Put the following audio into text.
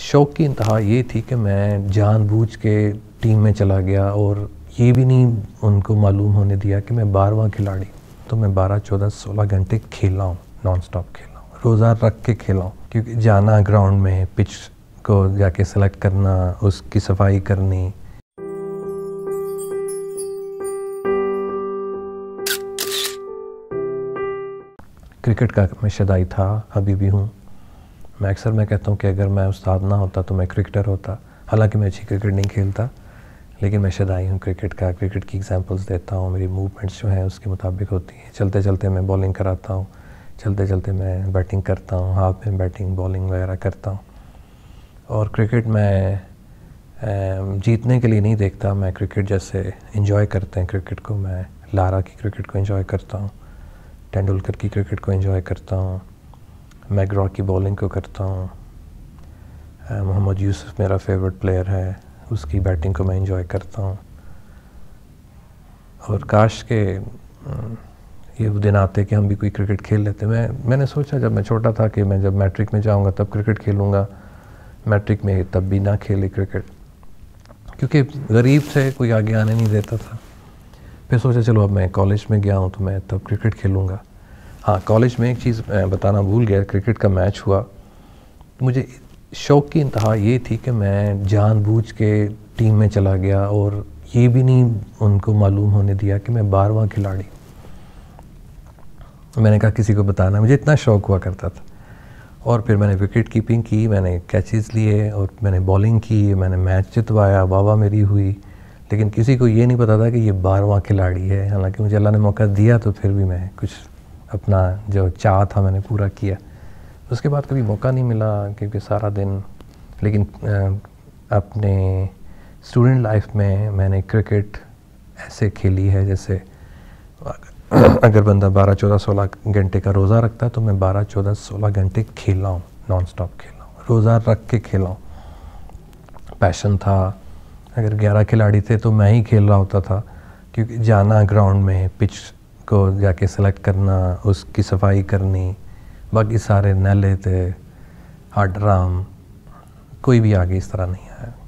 शौक की इंतहा ये थी कि मैं जानबूझ के टीम में चला गया और ये भी नहीं उनको मालूम होने दिया कि मैं बारहवा खिलाड़ी तो मैं बारह चौदह सोलह घंटे खेला हूँ नॉन स्टॉप खेला हूँ रोज़ा रख के खेला हूँ क्योंकि जाना ग्राउंड में पिच को जाके सेलेक्ट करना उसकी सफाई करनी क्रिकेट का मैं शदाई था अभी भी हूँ मैं अक्सर मैं कहता हूँ कि अगर मैं उस्ताद ना होता तो मैं क्रिकेटर होता हालांकि मैं अच्छी क्रिकेट नहीं खेलता लेकिन मैं शदाई हूँ क्रिकेट का क्रिकेट की एग्जांपल्स देता हूँ मेरी मूवमेंट्स जो हैं उसके मुताबिक होती हैं चलते चलते मैं बॉलिंग कराता हूँ चलते चलते मैं बैटिंग करता हूँ हाफ में बैटिंग बॉलिंग वगैरह करता हूँ और क्रिकेट मैं जीतने के लिए नहीं देखता मैं क्रिकेट जैसे इंजॉय करते हैं क्रिकेट को मैं लारा की क्रिकेट को इंजॉय करता हूँ तेंडुलकर की क्रिकेट को इंजॉय करता हूँ मैग्रॉ की बॉलिंग को करता हूँ मोहम्मद यूसुफ मेरा फेवरेट प्लेयर है उसकी बैटिंग को मैं इन्जॉय करता हूँ और काश के ये दिन आते कि हम भी कोई क्रिकेट खेल लेते मैं मैंने सोचा जब मैं छोटा था कि मैं जब मैट्रिक में जाऊँगा तब क्रिकेट खेलूँगा मैट्रिक में तब भी ना खेले क्रिकेट क्योंकि गरीब से कोई आगे आने नहीं देता था फिर सोचा चलो अब मैं कॉलेज में गया हूँ तो मैं तब क्रिकेट खेलूँगा हाँ कॉलेज में एक चीज़ बताना भूल गया क्रिकेट का मैच हुआ मुझे शौक़ की इंतहा ये थी कि मैं जानबूझ के टीम में चला गया और ये भी नहीं उनको मालूम होने दिया कि मैं बारवा खिलाड़ी मैंने कहा किसी को बताना मुझे इतना शौक़ हुआ करता था और फिर मैंने विकेट कीपिंग की मैंने कैचेस लिए और मैंने बॉलिंग की मैंने मैच जितवाया वाह मेरी हुई लेकिन किसी को ये नहीं पता था कि ये बारवा खिलाड़ी है हालांकि मुझे अल्लाह ने मौका दिया तो फिर भी मैं कुछ अपना जो चाह था मैंने पूरा किया उसके बाद कभी मौका नहीं मिला क्योंकि सारा दिन लेकिन अपने स्टूडेंट लाइफ में मैंने क्रिकेट ऐसे खेली है जैसे अगर बंदा 12-14-16 घंटे का रोज़ा रखता है तो मैं 12-14-16 घंटे खेला हूँ नॉन स्टॉप खेला हूँ रोज़ा रख के खेला हूँ पैशन था अगर 11 खिलाड़ी थे तो मैं ही खेल रहा होता था क्योंकि जाना ग्राउंड में पिच को जाके सेलेक्ट करना उसकी सफाई करनी बाकी सारे नले थे हट राम कोई भी आगे इस तरह नहीं आया